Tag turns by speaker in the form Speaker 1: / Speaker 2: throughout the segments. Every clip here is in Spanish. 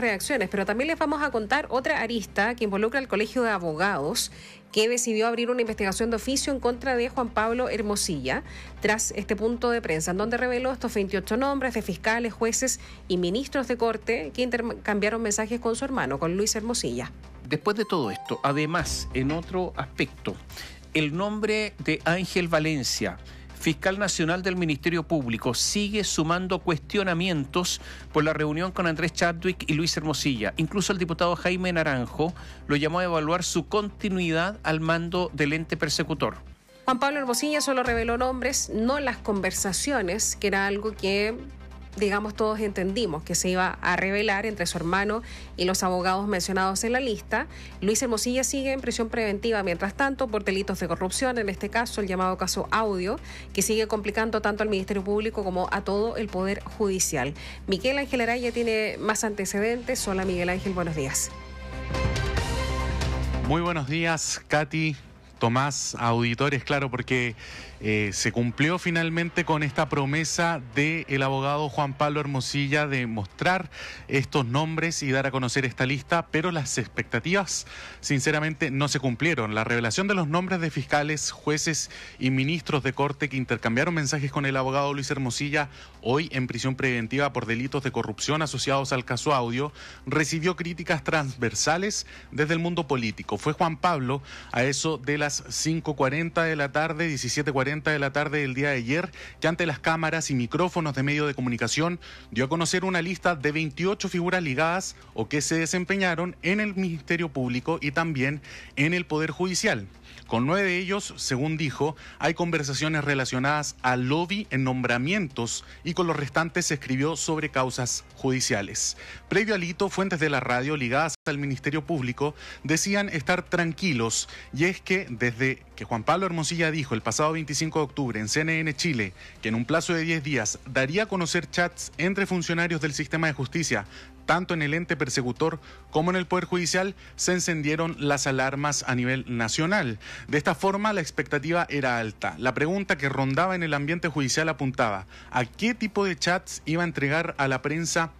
Speaker 1: reacciones, pero también les vamos a contar otra arista que involucra al Colegio de Abogados que decidió abrir una investigación de oficio en contra de Juan Pablo Hermosilla tras este punto de prensa, en donde reveló estos 28 nombres de fiscales, jueces y ministros de corte que intercambiaron mensajes con su hermano, con Luis Hermosilla.
Speaker 2: Después de todo esto, además, en otro aspecto, el nombre de Ángel Valencia, fiscal nacional del Ministerio Público, sigue sumando cuestionamientos por la reunión con Andrés Chadwick y Luis Hermosilla. Incluso el diputado Jaime Naranjo lo llamó a evaluar su continuidad al mando del ente persecutor.
Speaker 1: Juan Pablo Hermosilla solo reveló nombres, no las conversaciones, que era algo que digamos, todos entendimos que se iba a revelar entre su hermano y los abogados mencionados en la lista. Luis Hermosilla sigue en prisión preventiva, mientras tanto, por delitos de corrupción, en este caso el llamado caso Audio, que sigue complicando tanto al Ministerio Público como a todo el Poder Judicial. Miguel Ángel Araya tiene más antecedentes. Hola Miguel Ángel, buenos días.
Speaker 3: Muy buenos días, Katy, Tomás, auditores, claro, porque eh, se cumplió finalmente con esta promesa del abogado Juan Pablo Hermosilla de mostrar estos nombres y dar a conocer esta lista, pero las expectativas sinceramente no se cumplieron. La revelación de los nombres de fiscales, jueces y ministros de corte que intercambiaron mensajes con el abogado Luis Hermosilla, hoy en prisión preventiva por delitos de corrupción asociados al caso Audio, recibió críticas transversales desde el mundo político. Fue Juan Pablo a eso de las 5.40 de la tarde, 17.40 de la tarde del día de ayer, que ante las cámaras y micrófonos de medios de comunicación dio a conocer una lista de 28 figuras ligadas o que se desempeñaron en el Ministerio Público y también en el Poder Judicial. Con nueve de ellos, según dijo, hay conversaciones relacionadas al lobby en nombramientos y con los restantes se escribió sobre causas judiciales. Previo al hito, fuentes de la radio ligadas al Ministerio Público decían estar tranquilos y es que desde que Juan Pablo Hermosilla dijo el pasado 25 de octubre en CNN Chile que en un plazo de 10 días daría a conocer chats entre funcionarios del sistema de justicia, tanto en el ente persecutor como en el Poder Judicial, se encendieron las alarmas a nivel nacional. De esta forma, la expectativa era alta. La pregunta que rondaba en el ambiente judicial apuntaba a qué tipo de chats iba a entregar a la prensa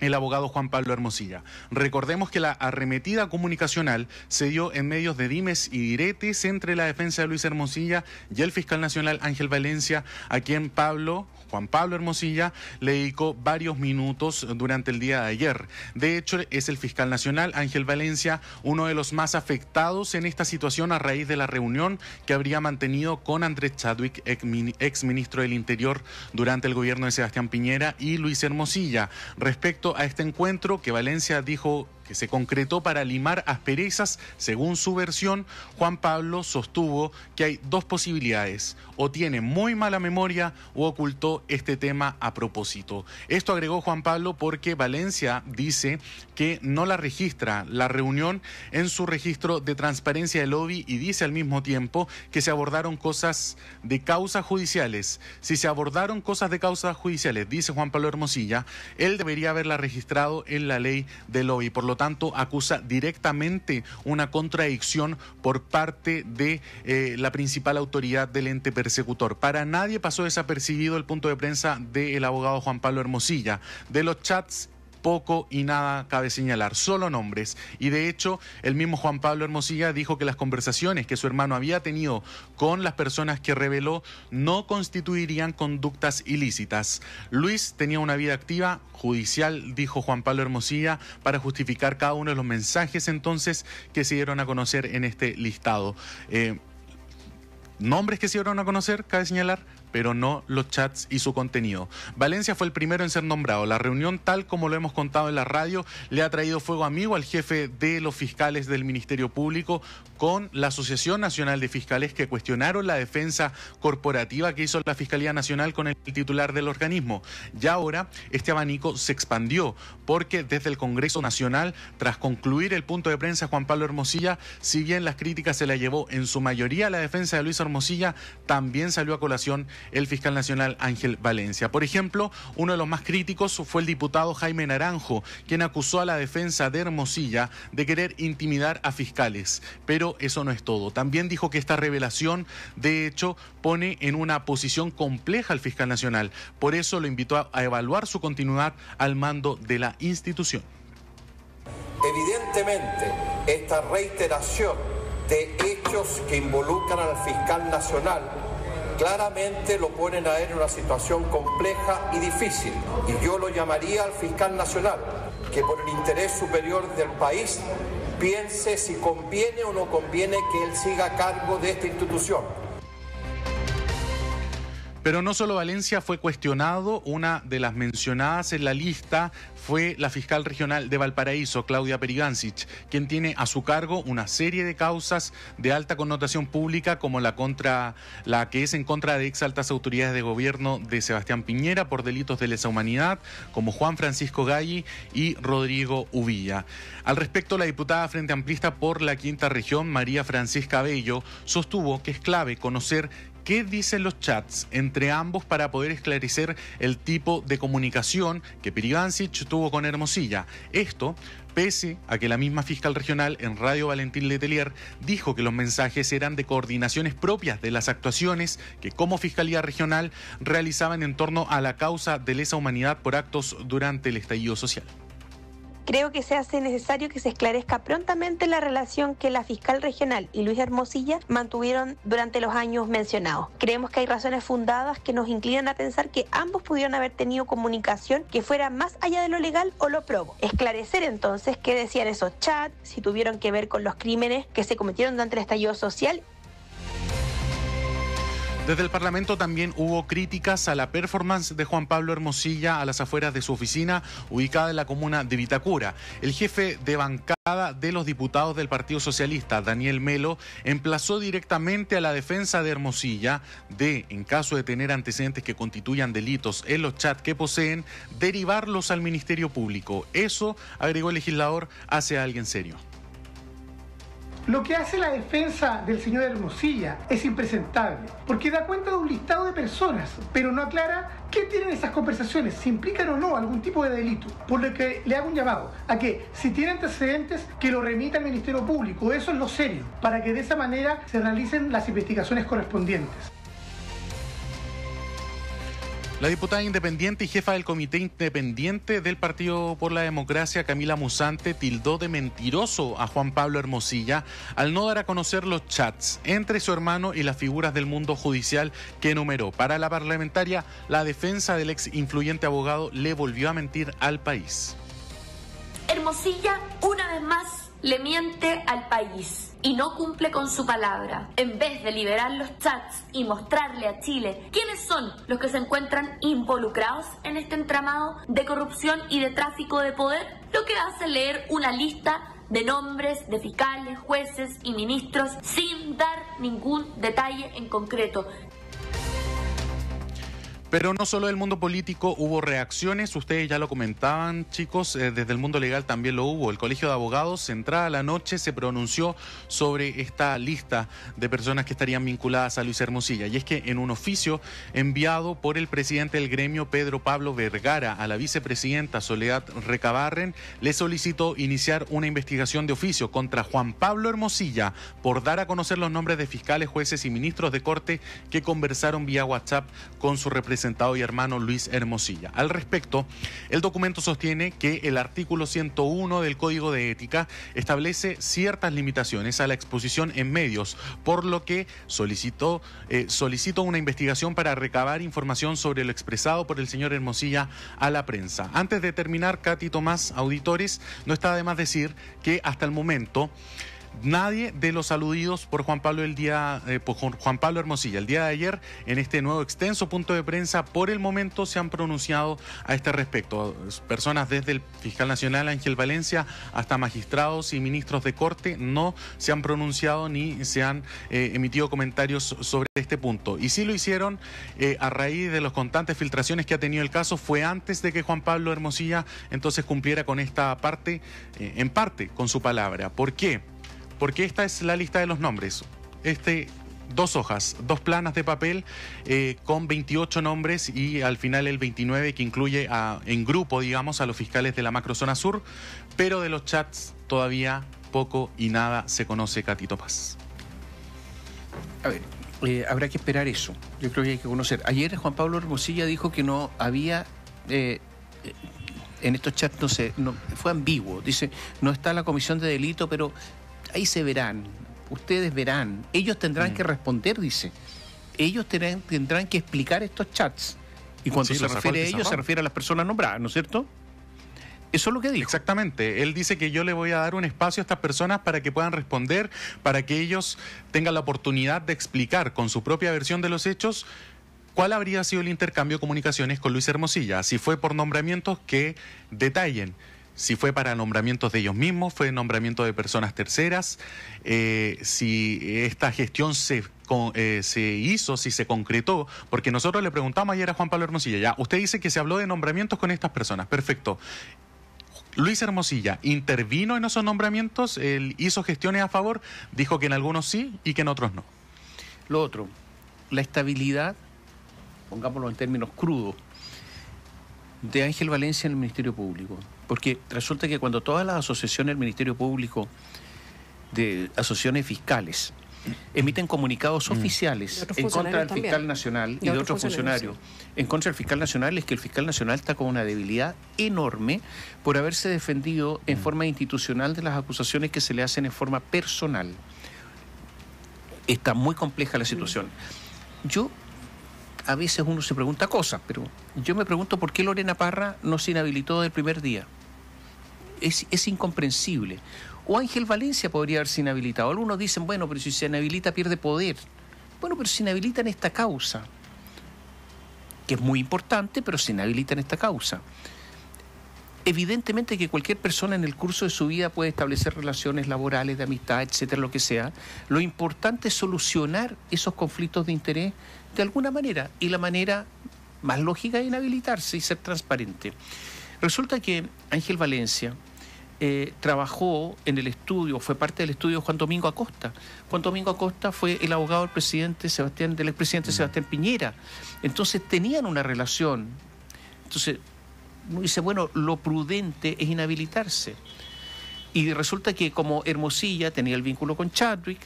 Speaker 3: el abogado Juan Pablo Hermosilla. Recordemos que la arremetida comunicacional se dio en medios de dimes y diretes entre la defensa de Luis Hermosilla y el fiscal nacional Ángel Valencia, a quien Pablo Juan Pablo Hermosilla, le dedicó varios minutos durante el día de ayer. De hecho, es el fiscal nacional Ángel Valencia uno de los más afectados en esta situación a raíz de la reunión que habría mantenido con Andrés Chadwick, ex ministro del Interior durante el gobierno de Sebastián Piñera, y Luis Hermosilla. Respecto a este encuentro, que Valencia dijo que se concretó para limar asperezas, según su versión, Juan Pablo sostuvo que hay dos posibilidades, o tiene muy mala memoria o ocultó este tema a propósito. Esto agregó Juan Pablo porque Valencia dice que no la registra la reunión en su registro de transparencia de lobby y dice al mismo tiempo que se abordaron cosas de causas judiciales. Si se abordaron cosas de causas judiciales, dice Juan Pablo Hermosilla, él debería haberla registrado en la ley del lobby. Por lo tanto, acusa directamente una contradicción por parte de eh, la principal autoridad del ente persecutor. Para nadie pasó desapercibido el punto de prensa del abogado Juan Pablo Hermosilla. De los chats poco y nada cabe señalar, solo nombres. Y de hecho, el mismo Juan Pablo Hermosilla dijo que las conversaciones que su hermano había tenido con las personas que reveló no constituirían conductas ilícitas. Luis tenía una vida activa, judicial, dijo Juan Pablo Hermosilla, para justificar cada uno de los mensajes entonces que se dieron a conocer en este listado. Eh, nombres que se dieron a conocer, cabe señalar, pero no los chats y su contenido. Valencia fue el primero en ser nombrado. La reunión, tal como lo hemos contado en la radio, le ha traído fuego amigo al jefe de los fiscales del Ministerio Público con la Asociación Nacional de Fiscales que cuestionaron la defensa corporativa que hizo la Fiscalía Nacional con el titular del organismo. Y ahora este abanico se expandió porque desde el Congreso Nacional, tras concluir el punto de prensa Juan Pablo Hermosilla, si bien las críticas se la llevó en su mayoría la defensa de Luis Hermosilla, también salió a colación el fiscal nacional Ángel Valencia. Por ejemplo, uno de los más críticos fue el diputado Jaime Naranjo, quien acusó a la defensa de Hermosilla de querer intimidar a fiscales. Pero eso no es todo. También dijo que esta revelación, de hecho, pone en una posición compleja al fiscal nacional. Por eso lo invitó a evaluar su continuidad al mando de la institución.
Speaker 2: Evidentemente, esta reiteración de hechos que involucran al fiscal nacional claramente lo ponen a él en una situación compleja y difícil. Y yo lo llamaría al fiscal nacional, que por el interés superior del país piense si conviene o no conviene que él siga a cargo de esta institución
Speaker 3: pero no solo Valencia fue cuestionado, una de las mencionadas en la lista fue la fiscal regional de Valparaíso, Claudia Perigancich, quien tiene a su cargo una serie de causas de alta connotación pública como la contra la que es en contra de ex altas autoridades de gobierno de Sebastián Piñera por delitos de lesa humanidad, como Juan Francisco Galli y Rodrigo Uvilla. Al respecto, la diputada Frente Amplista por la Quinta Región, María Francisca Bello, sostuvo que es clave conocer qué dicen los chats entre ambos para poder esclarecer el tipo de comunicación que Pirigancic tuvo con Hermosilla. Esto pese a que la misma fiscal regional en Radio Valentín Letelier dijo que los mensajes eran de coordinaciones propias de las actuaciones que como Fiscalía Regional realizaban en torno a la causa de lesa humanidad por actos durante el estallido social.
Speaker 1: Creo
Speaker 2: que se hace necesario que se esclarezca prontamente la relación que la fiscal regional y Luis Hermosilla mantuvieron durante los años mencionados. Creemos que hay razones fundadas que nos inclinan a pensar que ambos pudieron haber tenido comunicación que fuera más allá de lo legal o lo probo. Esclarecer entonces qué decían esos chats, si tuvieron que ver con los crímenes que se cometieron durante el estallido social
Speaker 3: desde el Parlamento también hubo críticas a la performance de Juan Pablo Hermosilla a las afueras de su oficina, ubicada en la comuna de Vitacura. El jefe de bancada de los diputados del Partido Socialista, Daniel Melo, emplazó directamente a la defensa de Hermosilla de, en caso de tener antecedentes que constituyan delitos en los chats que poseen, derivarlos al Ministerio Público. Eso, agregó el legislador, hace a alguien serio.
Speaker 2: Lo que hace la defensa del señor Hermosilla es impresentable, porque da cuenta de un listado de personas, pero no aclara qué tienen esas conversaciones, si implican o no algún tipo de delito. Por lo que le hago un llamado a que si tiene antecedentes, que lo remita al Ministerio Público, eso es lo serio, para que de esa manera se realicen las investigaciones correspondientes.
Speaker 3: La diputada independiente y jefa del Comité Independiente del Partido por la Democracia, Camila Musante, tildó de mentiroso a Juan Pablo Hermosilla al no dar a conocer los chats entre su hermano y las figuras del mundo judicial que enumeró. Para la parlamentaria, la defensa del ex influyente abogado le volvió a mentir al país.
Speaker 1: Hermosilla, una vez más, le miente al país y no cumple con su palabra. En vez de liberar los chats y mostrarle a Chile quiénes son los que se encuentran involucrados en este entramado de corrupción y de tráfico de poder, lo que hace es leer una lista de nombres de fiscales, jueces y ministros sin dar ningún detalle en concreto,
Speaker 3: pero no solo del mundo político hubo reacciones, ustedes ya lo comentaban, chicos, eh, desde el mundo legal también lo hubo. El Colegio de Abogados, entrada la noche, se pronunció sobre esta lista de personas que estarían vinculadas a Luis Hermosilla. Y es que en un oficio enviado por el presidente del gremio, Pedro Pablo Vergara, a la vicepresidenta Soledad Recabarren, le solicitó iniciar una investigación de oficio contra Juan Pablo Hermosilla por dar a conocer los nombres de fiscales, jueces y ministros de corte que conversaron vía WhatsApp con su representante presentado y hermano Luis Hermosilla. Al respecto, el documento sostiene que el artículo 101 del Código de Ética establece ciertas limitaciones a la exposición en medios, por lo que solicitó, eh, una investigación para recabar información sobre lo expresado por el señor Hermosilla a la prensa. Antes de terminar, Katy Tomás, auditores, no está de más decir que hasta el momento nadie de los aludidos por Juan Pablo eh, Juan Pablo Hermosilla el día de ayer en este nuevo extenso punto de prensa por el momento se han pronunciado a este respecto personas desde el fiscal nacional Ángel Valencia hasta magistrados y ministros de corte no se han pronunciado ni se han eh, emitido comentarios sobre este punto y sí lo hicieron eh, a raíz de las constantes filtraciones que ha tenido el caso fue antes de que Juan Pablo Hermosilla entonces cumpliera con esta parte en parte con su palabra ¿por qué? porque esta es la lista de los nombres. Este dos hojas, dos planas de papel eh, con 28 nombres y al final el 29 que incluye en grupo, digamos, a los fiscales de la macrozona sur, pero de los chats todavía poco y nada se conoce Catito Paz.
Speaker 2: A ver, eh, habrá que esperar eso, yo creo que hay que conocer. Ayer Juan Pablo Hermosilla dijo que no había... Eh, en estos chats no sé, no, fue ambiguo. Dice, no está la comisión de delito, pero ahí se verán, ustedes verán, ellos tendrán mm. que responder, dice, ellos tendrán, que explicar estos chats. Y cuando se refiere a ellos, se
Speaker 3: refiere a las personas nombradas, ¿no es cierto? Eso es lo que dice. Exactamente. Él dice que yo le voy a dar un espacio a estas personas para que puedan responder, para que ellos tengan la oportunidad de explicar con su propia versión de los hechos cuál habría sido el intercambio de comunicaciones con Luis Hermosilla, si fue por nombramientos que detallen si fue para nombramientos de ellos mismos, fue nombramiento de personas terceras, eh, si esta gestión se, eh, se hizo, si se concretó, porque nosotros le preguntamos ayer a Juan Pablo Hermosilla, ya, usted dice que se habló de nombramientos con estas personas, perfecto. Luis Hermosilla intervino en esos nombramientos, él hizo gestiones a favor, dijo que en algunos sí y que en otros no. Lo otro, la estabilidad, pongámoslo en términos crudos,
Speaker 2: de Ángel Valencia en el Ministerio Público. Porque resulta que cuando todas las asociaciones del Ministerio Público, de asociaciones fiscales, emiten comunicados mm. oficiales en contra del fiscal nacional y, de otros, funcionarios. En contra del fiscal nacional es que el fiscal nacional está con una debilidad enorme por haberse defendido en mm. forma institucional de las acusaciones que se le hacen en forma personal. Está muy compleja la mm. situación. Yo, a veces uno se pregunta cosas, pero yo me pregunto por qué Lorena Parra no se inhabilitó del primer día es, incomprensible. O Ángel Valencia podría haberse inhabilitado. Algunos dicen, bueno, pero si se inhabilita pierde poder. Bueno, pero se inhabilita en esta causa, que es muy importante, pero se inhabilita en esta causa. Evidentemente que cualquier persona en el curso de su vida puede establecer relaciones laborales, de amistad, etcétera, lo que sea. Lo importante es solucionar esos conflictos de interés de alguna manera. Y la manera más lógica es inhabilitarse y ser transparente. Resulta que Ángel Valencia eh, trabajó en el estudio, fue parte del estudio Juan Domingo Acosta. Juan Domingo Acosta fue el abogado del presidente Sebastián, del expresidente mm. Sebastián Piñera. Entonces tenían una relación. Entonces, dice, bueno, lo prudente es inhabilitarse. Y resulta que como Hermosilla tenía el vínculo con Chadwick,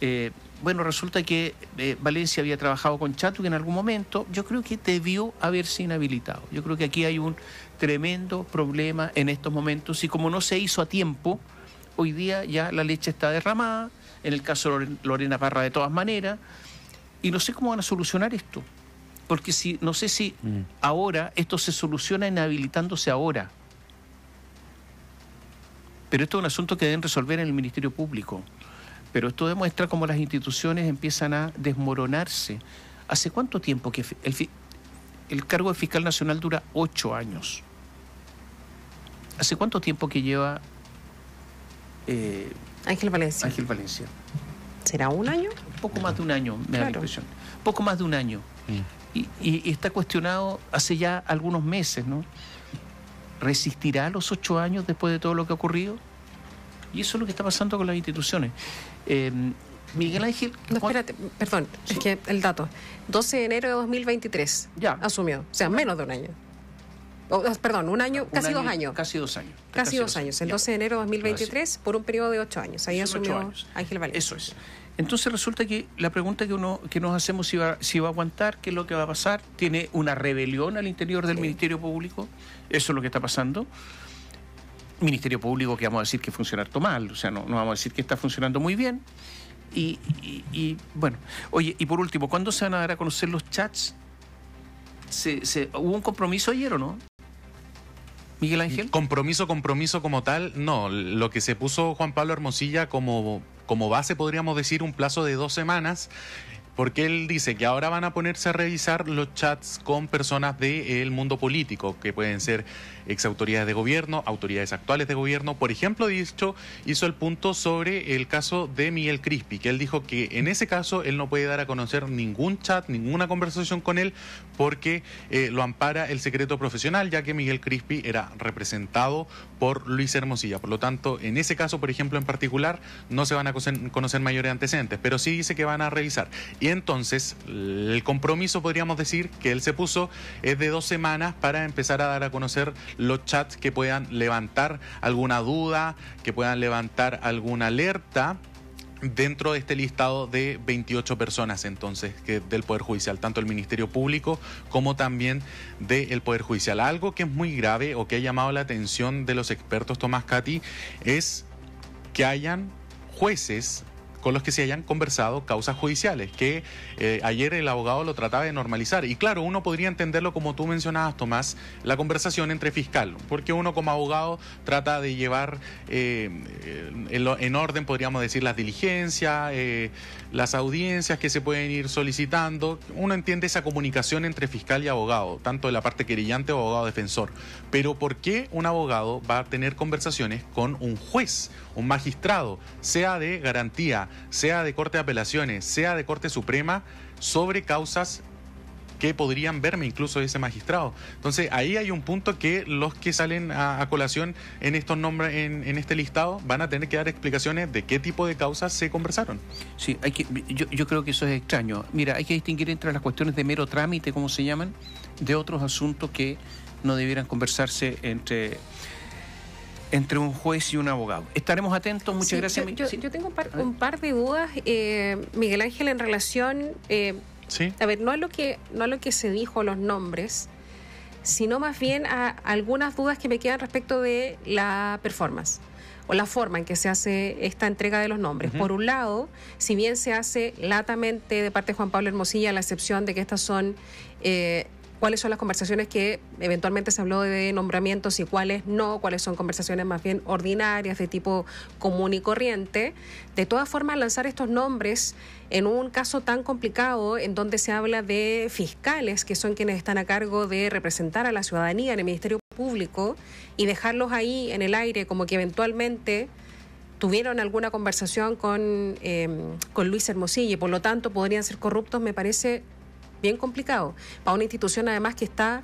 Speaker 2: eh, bueno, resulta que eh, Valencia había trabajado con Chato, en algún momento yo creo que debió haberse inhabilitado. Yo creo que aquí hay un tremendo problema en estos momentos y como no se hizo a tiempo, hoy día ya la leche está derramada, en el caso de Lorena Parra de todas maneras, y no sé cómo van a solucionar esto, porque si no sé si mm. ahora esto se soluciona inhabilitándose ahora. Pero esto es un asunto que deben resolver en el Ministerio Público. Pero esto demuestra cómo las instituciones empiezan a desmoronarse. ¿Hace cuánto tiempo que el, el cargo de fiscal nacional dura ocho años? ¿Hace cuánto tiempo que lleva eh, Ángel Valencia? Ángel Valencia. ¿Será un año? Poco más de un año, me da la impresión. Poco más de un año. Mm. Y, y, está cuestionado hace ya algunos meses, ¿no? ¿Resistirá los ocho años después de todo lo que ha
Speaker 1: ocurrido? Y eso es lo que está pasando con las instituciones. Eh, Miguel Ángel. No, espérate, perdón, es que el dato. 12 de enero de 2023. Ya. Asumió. O sea, menos de un año. perdón, un año, casi dos años. Casi dos años. Casi, dos, años. El 12 de enero de 2023, por un periodo de ocho años. Ahí asumió Ángel Valencia. Eso es. Entonces resulta
Speaker 2: que la pregunta que uno que nos hacemos si va, si va a aguantar, qué es lo que va a pasar, tiene una rebelión al interior del Ministerio Público, eso es lo que está pasando. Ministerio Público que vamos a decir que funciona harto mal, o sea, no, vamos a decir que está funcionando muy bien. Y, bueno, oye, y por último, ¿cuándo se van a dar a conocer los chats? ¿Se, hubo un compromiso ayer o no?
Speaker 3: Miguel Ángel. Compromiso, compromiso como tal, no. Lo que se puso Juan Pablo Hermosilla como, como base, podríamos decir, un plazo de dos semanas porque él dice que ahora van a ponerse a revisar los chats con personas del mundo político, que pueden ser ex autoridades de gobierno, autoridades actuales de gobierno. Por ejemplo, dicho, hizo el punto sobre el caso de Miguel Crispi, que él dijo que en ese caso él no puede dar a conocer ningún chat, ninguna conversación con él, porque eh, lo ampara el secreto profesional, ya que Miguel Crispi era representado por Luis Hermosilla. Por lo tanto, en ese caso, por ejemplo, en particular, no se van a conocer, mayores antecedentes, pero sí dice que van a revisar. Y entonces, el compromiso, podríamos decir, que él se puso es de dos semanas para empezar a dar a conocer los chats que puedan levantar alguna duda, que puedan levantar alguna alerta dentro de este listado de 28 personas entonces del Poder Judicial, tanto el Ministerio Público como también del Poder Judicial. Algo que es muy grave o que ha llamado la atención de los expertos Tomás Cati es que hayan jueces con los que se hayan conversado causas judiciales, que eh, ayer el abogado lo trataba de normalizar. Y claro, uno podría entenderlo como tú mencionabas, Tomás, la conversación entre fiscal, porque uno como abogado trata de llevar eh, eh, en, orden, podríamos decir, las diligencias, las audiencias que se pueden ir solicitando. Uno entiende esa comunicación entre fiscal y abogado, tanto de la parte querellante o abogado defensor. Pero ¿por qué un abogado va a tener conversaciones con un juez, un magistrado, sea de garantía, sea de Corte de Apelaciones, sea de Corte Suprema, sobre causas que podrían verme incluso ese magistrado. Entonces ahí hay un punto que los que salen a, colación en estos nombres, en, este listado, van a tener que dar explicaciones de qué tipo de causas se conversaron. Sí, hay que, yo, creo que eso es extraño.
Speaker 2: Mira, hay que distinguir entre las cuestiones de mero trámite, como se llaman, de otros asuntos que no debieran conversarse entre entre un juez y un abogado. Estaremos atentos, muchas gracias. Yo,
Speaker 1: tengo un par, de dudas, eh, Miguel Ángel, en relación... Eh, a ver, no a lo que, no lo que se dijo, los nombres, sino más bien a algunas dudas que me quedan respecto de la performance o la forma en que se hace esta entrega de los nombres. Por un lado, si bien se hace latamente de parte de Juan Pablo Hermosilla, la excepción de que estas son eh, cuáles son las conversaciones que eventualmente se habló de nombramientos y cuáles no, cuáles son conversaciones más bien ordinarias de tipo común y corriente. De todas formas, lanzar estos nombres en un caso tan complicado en donde se habla de fiscales, que son quienes están a cargo de representar a la ciudadanía en el Ministerio Público, y dejarlos ahí en el aire como que eventualmente tuvieron alguna conversación con, eh, Luis Hermosillo y por lo tanto podrían ser corruptos, me parece bien complicado para una institución además que está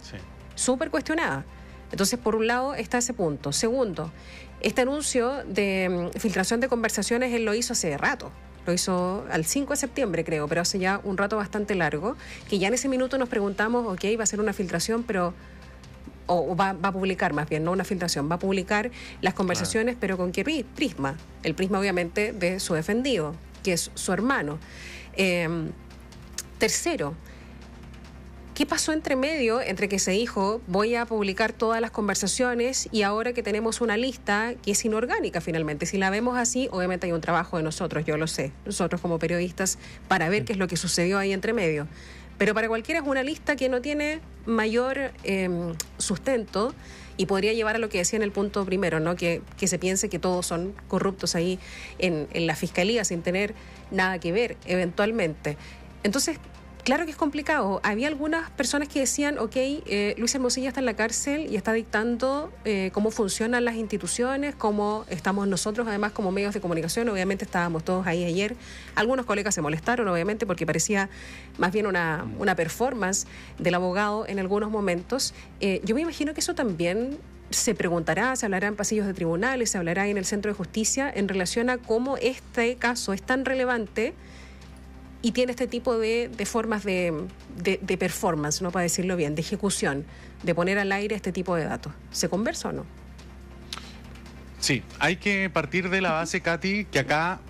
Speaker 1: súper cuestionada. Entonces, por un lado está ese punto. Segundo, este anuncio de mm, filtración de conversaciones él lo hizo hace rato. Lo hizo al 5 de septiembre, creo, pero hace ya un rato bastante largo, que ya en ese minuto nos preguntamos, ok, va a ser una filtración, pero o va, a publicar más bien, no una filtración, va a publicar las conversaciones, pero con qué prisma. El prisma, obviamente, de su defendido, que es su hermano. Em, tercero, ¿Qué pasó entre medio entre que se dijo voy a publicar todas las conversaciones y ahora que tenemos una lista que es inorgánica finalmente? Si la vemos así, obviamente hay un trabajo de nosotros, yo lo sé, nosotros como periodistas, para ver qué es lo que sucedió ahí entre medio. Pero para cualquiera es una lista que no tiene mayor em, sustento y podría llevar a lo que decía en el punto primero, ¿no? que, se piense que todos son corruptos ahí en, en la fiscalía sin tener nada que ver eventualmente. Entonces, Claro que es complicado. Había algunas personas que decían, ok, eh, Luis Hermosilla está en la cárcel y está dictando eh, cómo funcionan las instituciones, cómo estamos nosotros, además, como medios de comunicación. Obviamente estábamos todos ahí ayer. Algunos colegas se molestaron, obviamente, porque parecía más bien una, performance del abogado en algunos momentos. Eh, yo me imagino que eso también se preguntará, se hablará en pasillos de tribunales, se hablará en el Centro de Justicia en relación a cómo este caso es tan relevante y tiene este tipo de, formas de, performance, ¿no? Para decirlo bien, de ejecución, de poner al aire este tipo de datos. ¿Se conversa o no?
Speaker 3: Sí, hay que partir de la base, Katy, que acá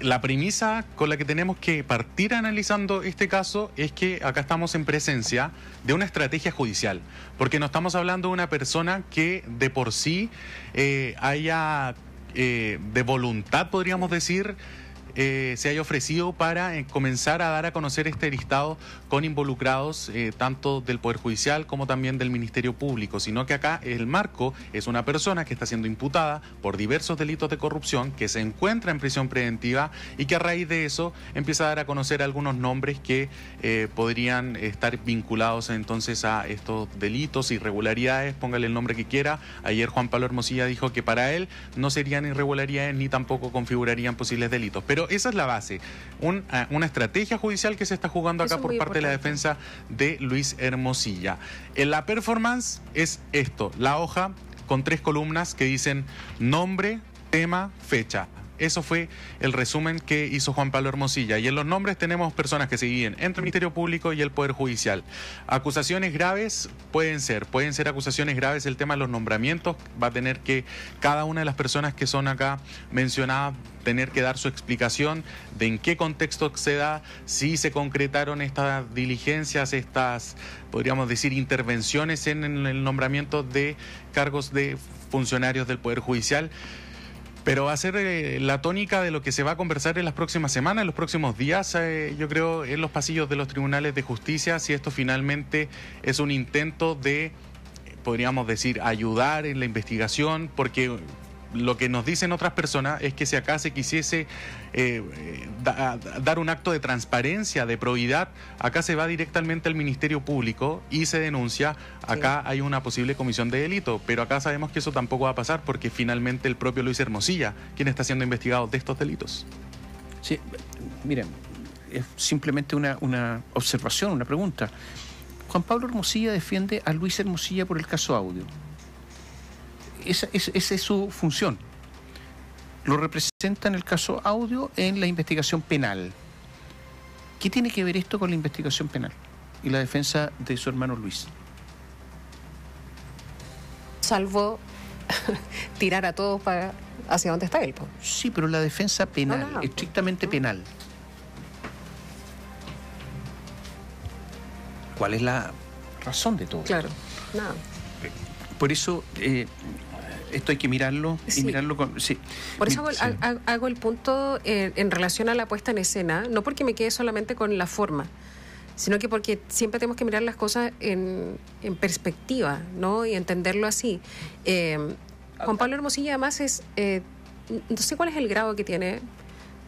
Speaker 3: la premisa con la que tenemos que partir analizando este caso es que acá estamos en presencia de una estrategia judicial, porque no estamos hablando de una persona que de por sí eh, haya eh, de voluntad, podríamos decir, eh, se haya ofrecido para eh, comenzar a dar a conocer este listado con involucrados eh, tanto del Poder Judicial como también del Ministerio Público, sino que acá el marco es una persona que está siendo imputada por diversos delitos de corrupción, que se encuentra en prisión preventiva y que a raíz de eso empieza a dar a conocer algunos nombres que podrían estar vinculados entonces a estos delitos, irregularidades, póngale el nombre que quiera. Ayer Juan Pablo Hermosilla dijo que para él no serían irregularidades ni tampoco configurarían posibles delitos. Pero esa es la base, eh, una estrategia judicial que se está jugando acá por parte de la defensa de Luis Hermosilla. En eh, la performance es esto, la hoja con tres columnas que dicen nombre, tema, fecha. Eso fue el resumen que hizo Juan Pablo Hermosilla. Y en los nombres tenemos personas que se dividen entre el Ministerio Público y el Poder Judicial. Acusaciones graves pueden ser, pueden ser acusaciones graves. El tema de los nombramientos va a tener que cada una de las personas que son acá mencionadas tener que dar su explicación de en qué contexto se da, si se concretaron estas diligencias, estas, podríamos decir, intervenciones en el nombramiento de cargos de funcionarios del Poder Judicial pero va a ser eh, la tónica de lo que se va a conversar en las próximas semanas, en los próximos días, eh, yo creo, en los pasillos de los tribunales de justicia, si esto finalmente es un intento de, eh, podríamos decir, ayudar en la investigación, porque lo que nos dicen otras personas es que si acá se quisiese eh, eh, dar un acto de transparencia, de probidad, acá se va directamente al Ministerio Público y se denuncia, acá hay una posible comisión de delito, pero acá sabemos que eso tampoco va a pasar porque finalmente el propio Luis Hermosilla, quien está siendo investigado de estos delitos. Sí, miren,
Speaker 2: es simplemente una observación, una pregunta. Juan Pablo Hermosilla defiende a Luis Hermosilla por el caso Audio esa, es su función. Lo representa en el caso audio en la investigación penal. ¿Qué tiene que ver esto con la investigación penal y la defensa de su hermano Luis?
Speaker 1: Salvo tirar a todos para
Speaker 2: hacia dónde está él. Sí, pero la defensa penal, estrictamente penal. ¿Cuál es la razón de todo
Speaker 1: claro. esto? Claro, nada.
Speaker 2: Por eso, eh, esto hay que mirarlo y mirarlo con. Por eso
Speaker 1: hago, el punto eh, en, relación a la puesta en escena, no porque me quede solamente con la forma sino que porque siempre tenemos que mirar las cosas en, en perspectiva, ¿no? Y entenderlo así. Eh, Juan Pablo Hermosilla además es, eh, no sé cuál es el grado que tiene,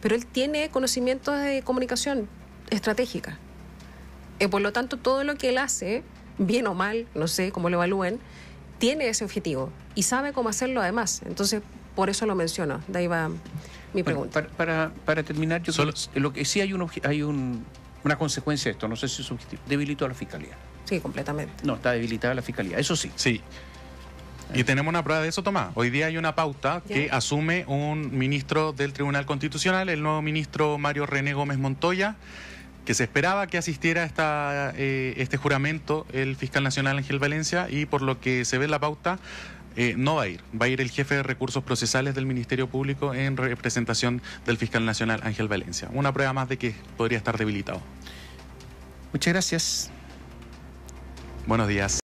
Speaker 1: pero él tiene conocimientos de comunicación estratégica. por lo tanto, todo lo que él hace, bien o mal, no sé cómo lo evalúen, tiene ese objetivo y sabe cómo hacerlo además. Entonces, por eso lo menciono. De ahí va mi pregunta.
Speaker 2: para, para, terminar, yo lo que sí hay un hay un, una consecuencia de esto, no sé si es objetivo, debilitó a la fiscalía.
Speaker 1: Sí, completamente.
Speaker 2: No, está
Speaker 3: debilitada la fiscalía, eso sí. Sí. Y eh. tenemos una prueba de eso, Tomás. Hoy día hay una pauta que asume un ministro del Tribunal Constitucional, el nuevo ministro Mario René Gómez Montoya que se esperaba que asistiera a esta, eh, este juramento el fiscal nacional Ángel Valencia y por lo que se ve en la pauta, eh, no va a ir. Va a ir el jefe de recursos procesales del Ministerio Público en representación del fiscal nacional Ángel Valencia. Una prueba más de que podría estar debilitado. Muchas gracias. Buenos días.